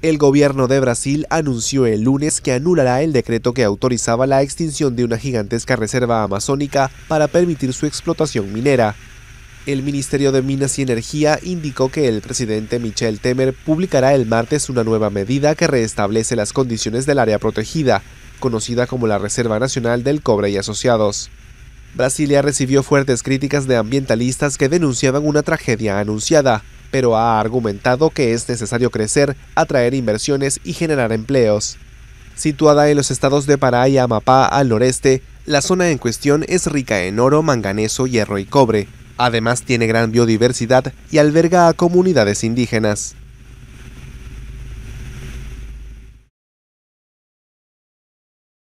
El gobierno de Brasil anunció el lunes que anulará el decreto que autorizaba la extinción de una gigantesca reserva amazónica para permitir su explotación minera. El Ministerio de Minas y Energía indicó que el presidente Michel Temer publicará el martes una nueva medida que reestablece las condiciones del área protegida, conocida como la Reserva Nacional del Cobre y Asociados. Brasilia recibió fuertes críticas de ambientalistas que denunciaban una tragedia anunciada, pero ha argumentado que es necesario crecer, atraer inversiones y generar empleos. Situada en los estados de Pará y Amapá al noreste, la zona en cuestión es rica en oro, manganeso, hierro y cobre. Además tiene gran biodiversidad y alberga a comunidades indígenas.